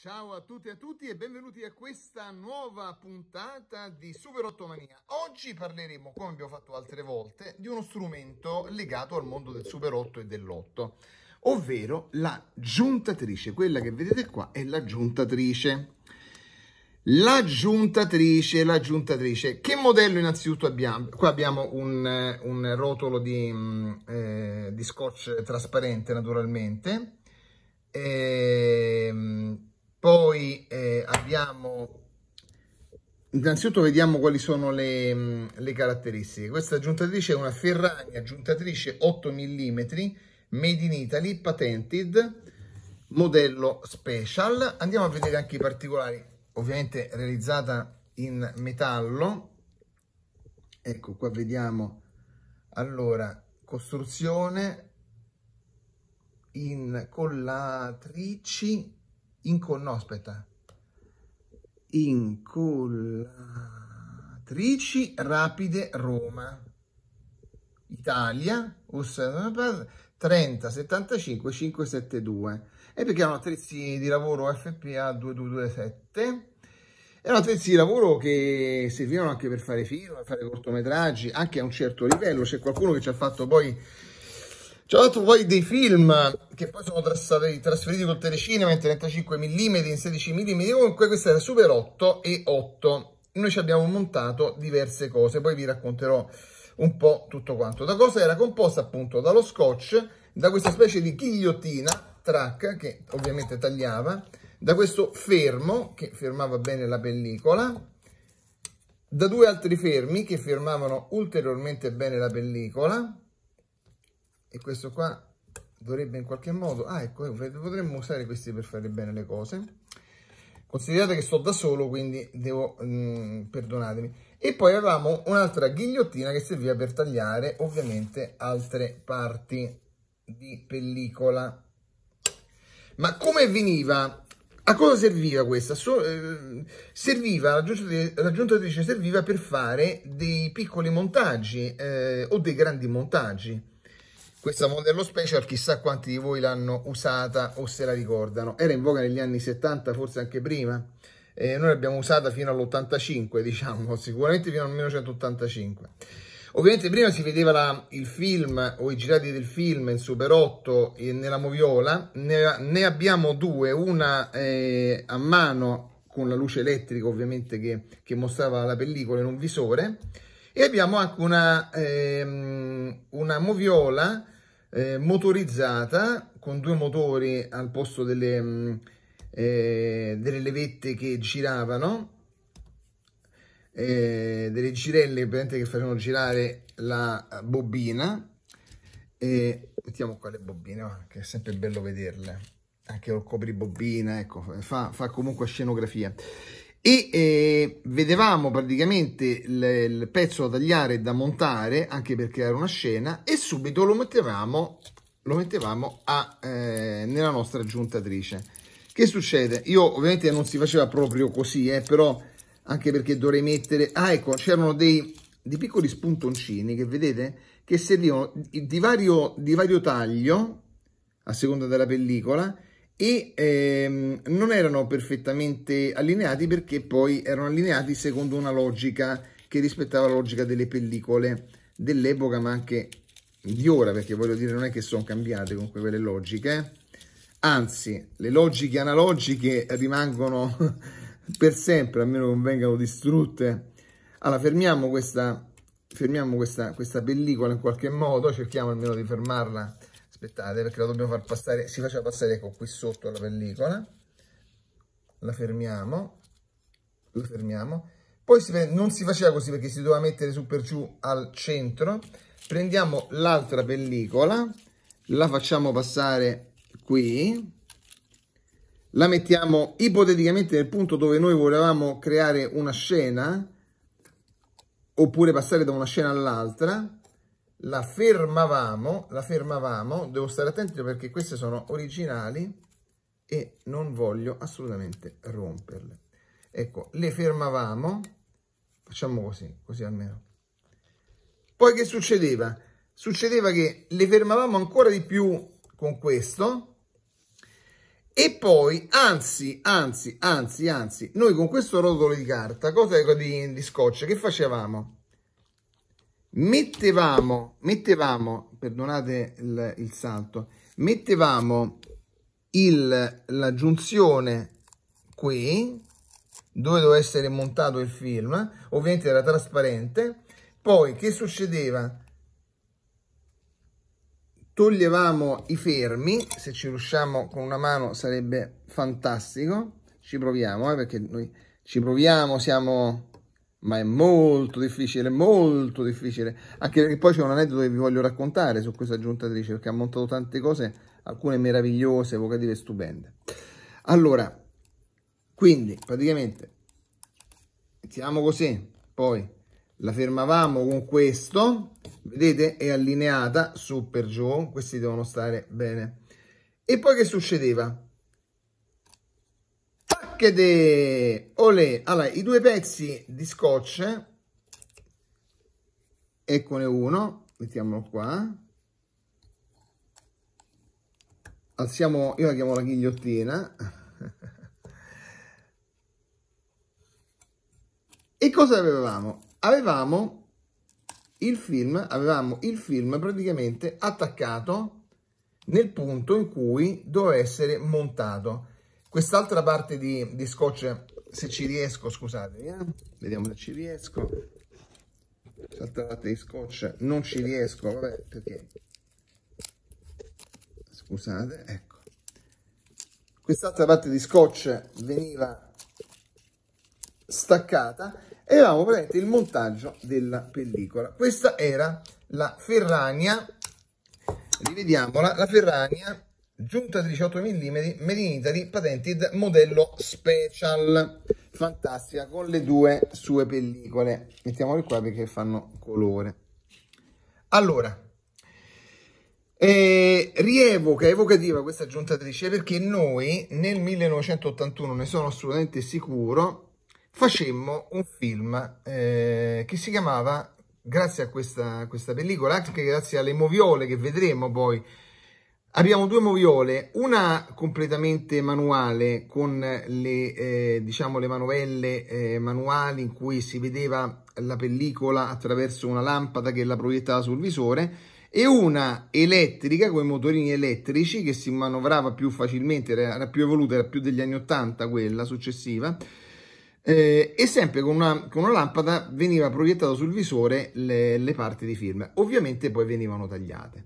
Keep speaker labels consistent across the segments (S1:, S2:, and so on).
S1: Ciao a tutti e a tutti e benvenuti a questa nuova puntata di Super 8 Mania. Oggi parleremo, come abbiamo fatto altre volte, di uno strumento legato al mondo del Super 8 e dell'otto, ovvero la giuntatrice. Quella che vedete qua è la giuntatrice. La giuntatrice, la giuntatrice. Che modello innanzitutto abbiamo? Qua abbiamo un, eh, un rotolo di, mm, eh, di, scotch trasparente naturalmente. Ehm poi eh, abbiamo... Innanzitutto vediamo quali sono le, mh, mm, le caratteristiche. Questa aggiuntatrice è una Ferragni aggiuntatrice 8 mm, made in Italy, patented, modello special. Andiamo a vedere anche i particolari, ovviamente realizzata in metallo. Ecco qua vediamo, allora, costruzione in collatrici Incol... No, aspetta. Incollatrici rapide Roma. Italia, Ussano, 30 75 572 e perché erano attrezzi di lavoro FPA 2227 erano attrezzi di lavoro che servivano anche per fare film, per fare cortometraggi anche a un certo livello c'è qualcuno che ci ha fatto poi ci ho dato poi dei film che poi sono trasferiti, trasferiti col telecinema in 35 mm, in 16 mm, comunque questa era Super 8 e 8. Noi ci abbiamo montato diverse cose, poi vi racconterò un po' tutto quanto. Da cosa era composta appunto dallo scotch, da questa specie di ghigliottina track che ovviamente tagliava, da questo fermo che fermava bene la pellicola, da due altri fermi che fermavano ulteriormente bene la pellicola, e questo qua dovrebbe in qualche modo ah ecco potremmo usare questi per fare bene le cose considerate che sto da solo quindi devo mh, mm, perdonatemi e poi avevamo un'altra ghigliottina che serviva per tagliare ovviamente altre parti di pellicola ma come veniva a cosa serviva questa? So, eh, serviva, l'aggiuntatrice serviva per fare dei piccoli montaggi eh, o dei grandi montaggi. Questa modello special chissà quanti di voi l'hanno usata o se la ricordano. Era in voga negli anni 70, forse anche prima. Eh, noi l'abbiamo usata fino all'85, diciamo, sicuramente fino al 1985. Ovviamente prima si vedeva la, il film o i girati del film in Super 8 nella moviola, ne, ne, abbiamo due, una eh, a mano con la luce elettrica ovviamente che, che mostrava la pellicola in un visore, e abbiamo anche una, ehm, una moviola eh, motorizzata con due motori al posto delle, mm, eh, delle levette che giravano eh, delle girelle che facevano girare la bobina e mettiamo qua le bobine oh, che è sempre bello vederle anche copri copribobina ecco fa, fa comunque scenografia e eh, vedevamo praticamente il, il, pezzo da tagliare e da montare anche perché era una scena e subito lo mettevamo, lo mettevamo a, eh, nella nostra aggiuntatrice che succede? io ovviamente non si faceva proprio così eh, però anche perché dovrei mettere ah ecco c'erano dei, dei, piccoli spuntoncini che vedete che servivano di vario, di vario taglio a seconda della pellicola e ehm, non erano perfettamente allineati perché poi erano allineati secondo una logica che rispettava la logica delle pellicole dell'epoca ma anche di ora perché voglio dire non è che sono cambiate comunque quelle logiche eh. anzi le logiche analogiche rimangono per sempre a meno che non vengano distrutte allora fermiamo questa fermiamo questa, questa pellicola in qualche modo cerchiamo almeno di fermarla aspettate perché la dobbiamo far passare, si faceva passare ecco qui sotto la pellicola, la fermiamo, la fermiamo, poi si, non si faceva così perché si doveva mettere su per giù al centro, prendiamo l'altra pellicola, la facciamo passare qui, la mettiamo ipoteticamente nel punto dove noi volevamo creare una scena, oppure passare da una scena all'altra, la fermavamo, la fermavamo, devo stare attento perché queste sono originali e non voglio assolutamente romperle. Ecco, le fermavamo, facciamo così, così almeno. Poi che succedeva? Succedeva che le fermavamo ancora di più con questo e poi, anzi, anzi, anzi, anzi, noi con questo rotolo di carta, cosa di, di scotch, che facevamo? mettevamo, mettevamo perdonate il, il salto, mettevamo il, l'aggiunzione qui, dove doveva essere montato il film, ovviamente era trasparente, poi che succedeva? Toglievamo i fermi, se ci riusciamo con una mano sarebbe fantastico, ci proviamo eh, perché noi ci proviamo, siamo ma è molto difficile, molto difficile. Anche perché poi c'è un aneddoto che vi voglio raccontare su questa giuntatrice, perché ha montato tante cose, alcune meravigliose, evocative e stupende. Allora, quindi praticamente mettiamo così, poi la fermavamo con questo, vedete è allineata su per giù, questi devono stare bene. E poi che succedeva? Tacchede! Olè! Allora, i due pezzi di scotch, eccone uno, mettiamolo qua. Alziamo, io la chiamo la ghigliottina. e cosa avevamo? Avevamo il film, avevamo il film praticamente attaccato nel punto in cui doveva essere montato Quest'altra parte di, di, scotch, se ci riesco, scusate, eh? vediamo se ci riesco. Quest'altra parte di scotch non ci riesco, vabbè, perché... Scusate, ecco. Quest'altra parte di scotch veniva staccata e avevamo praticamente il montaggio della pellicola. Questa era la ferrania rivediamola, la ferrania giunta 18 mm Made in Italy Patented modello Special fantastica con le due sue pellicole mettiamole qua perché fanno colore allora eh, rievoca evocativa questa giuntatrice perché noi nel 1981 ne sono assolutamente sicuro facemmo un film eh, che si chiamava grazie a questa, questa pellicola anche grazie alle moviole che vedremo poi Abbiamo due moviole, una completamente manuale con le, eh, diciamo, le manovelle eh, manuali in cui si vedeva la pellicola attraverso una lampada che la proiettava sul visore e una elettrica con i motorini elettrici che si manovrava più facilmente, era più evoluta, era più degli anni 80 quella successiva eh, e sempre con una, con una, lampada veniva proiettato sul visore le, le parti di film, ovviamente poi venivano tagliate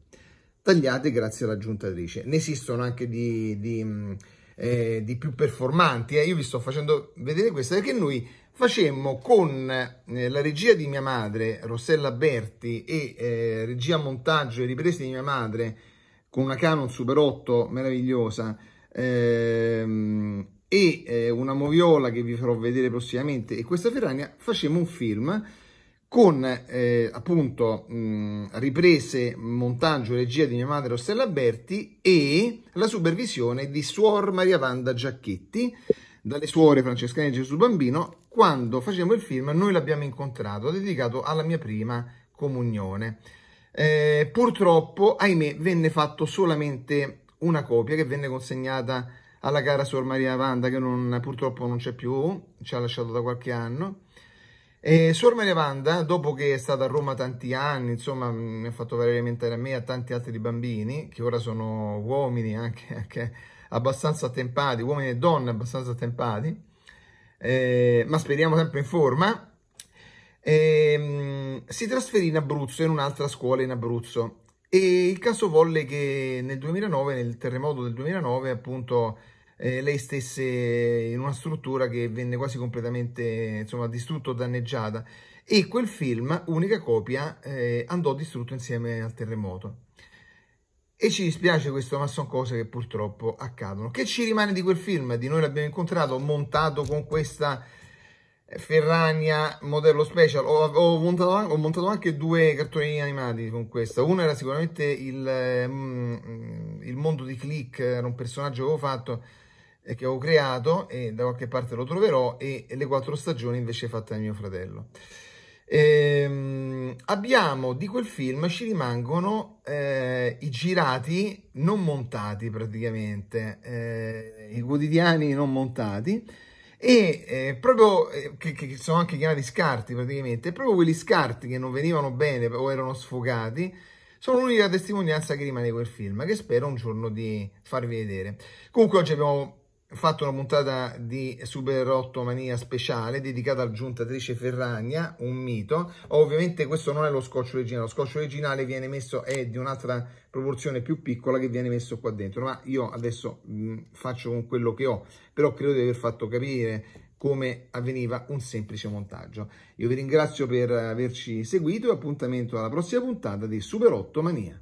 S1: tagliate grazie all'aggiunta trice. Ne esistono anche di, di, mm, eh, di più performanti. Eh. Io vi sto facendo vedere questa perché noi facemmo con eh, la regia di mia madre, Rossella Berti, e eh, regia montaggio e riprese di mia madre con una Canon Super 8 meravigliosa ehm, e eh, una Moviola che vi farò vedere prossimamente e questa Ferrania facemmo un film con eh, appunto mh, riprese, montaggio e regia di mia madre Rossella Berti e la supervisione di Suor Maria Vanda Giacchetti dalle suore Francescane e Gesù Bambino quando facevamo il film noi l'abbiamo incontrato dedicato alla mia prima comunione eh, purtroppo ahimè venne fatto solamente una copia che venne consegnata alla cara Suor Maria Vanda che non, purtroppo non c'è più ci ha lasciato da qualche anno e Suor Merevanda, dopo che è stata a Roma tanti anni, insomma, mm, mi ha fatto vedere mentale a me e a tanti altri bambini, che ora sono uomini anche, anche abbastanza attempati, uomini e donne abbastanza attempati, eh, ma speriamo sempre in forma, eh, si trasferì in Abruzzo, in un'altra scuola in Abruzzo. E il caso volle che nel 2009, nel terremoto del 2009, appunto, eh, lei stesse in una struttura che venne quasi completamente insomma, distrutta o danneggiata e quel film, unica copia, eh, andò distrutto insieme al terremoto. E ci dispiace questo, ma sono cose che purtroppo accadono. Che ci rimane di quel film? Di noi l'abbiamo incontrato, montato con questa eh, Ferrania modello special. Ho, ho, montato, ho, montato, anche due cartoni animati con questa. Uno era sicuramente il, mm, il mondo di Click, era un personaggio che avevo fatto che ho creato e da qualche parte lo troverò e le quattro stagioni invece fatte da mio fratello. Ehm, abbiamo di quel film ci rimangono eh, i girati non montati praticamente, eh, i quotidiani non montati e eh, proprio eh, che, che, sono anche chiamati scarti praticamente, proprio quegli scarti che non venivano bene o erano sfogati sono l'unica testimonianza che rimane quel film che spero un giorno di farvi vedere. Comunque oggi abbiamo fatto una puntata di Super Ottomania speciale dedicata all'aggiuntatrice Ferragna, un mito. Ovviamente questo non è lo scotch originale, lo scotch originale viene messo, è di un'altra proporzione più piccola che viene messo qua dentro, ma io adesso mh, mm, faccio con quello che ho, però credo di aver fatto capire come avveniva un semplice montaggio. Io vi ringrazio per averci seguito e appuntamento alla prossima puntata di Super Ottomania.